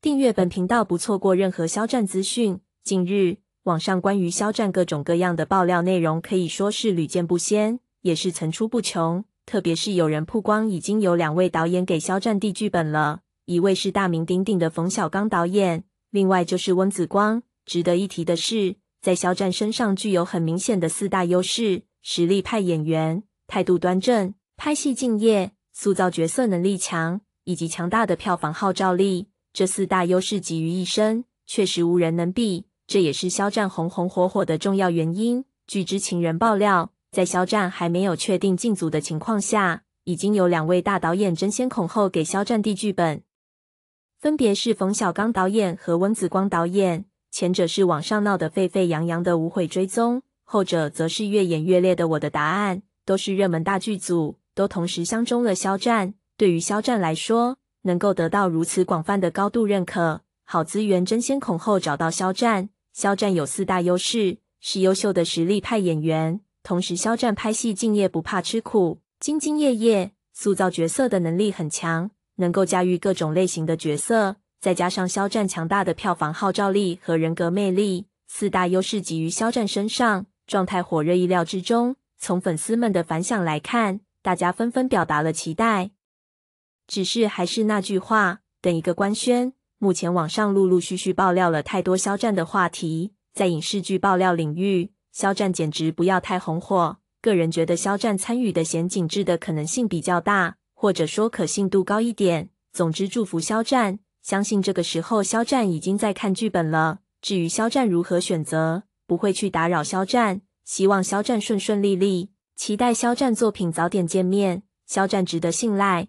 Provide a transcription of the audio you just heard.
订阅本频道，不错过任何肖战资讯。近日，网上关于肖战各种各样的爆料内容可以说是屡见不鲜，也是层出不穷。特别是有人曝光，已经有两位导演给肖战递剧本了，一位是大名鼎鼎的冯小刚导演，另外就是温子光。值得一提的是，在肖战身上具有很明显的四大优势：实力派演员、态度端正、拍戏敬业、塑造角色能力强，以及强大的票房号召力。这四大优势集于一身，确实无人能比。这也是肖战红红火火的重要原因。据知情人爆料，在肖战还没有确定进组的情况下，已经有两位大导演争先恐后给肖战递剧本，分别是冯小刚导演和温子光导演。前者是网上闹得沸沸扬扬的《无悔追踪》，后者则是越演越烈的《我的答案》，都是热门大剧组，都同时相中了肖战。对于肖战来说，能够得到如此广泛的高度认可，好资源争先恐后找到肖战。肖战有四大优势：是优秀的实力派演员，同时肖战拍戏敬业不怕吃苦，兢兢业业，塑造角色的能力很强，能够驾驭各种类型的角色。再加上肖战强大的票房号召力和人格魅力，四大优势集于肖战身上，状态火热意料之中。从粉丝们的反响来看，大家纷纷表达了期待。只是还是那句话，等一个官宣。目前网上陆陆续续爆料了太多肖战的话题，在影视剧爆料领域，肖战简直不要太红火。个人觉得肖战参与的《咸景制的可能性比较大，或者说可信度高一点。总之，祝福肖战，相信这个时候肖战已经在看剧本了。至于肖战如何选择，不会去打扰肖战。希望肖战顺顺利利，期待肖战作品早点见面。肖战值得信赖。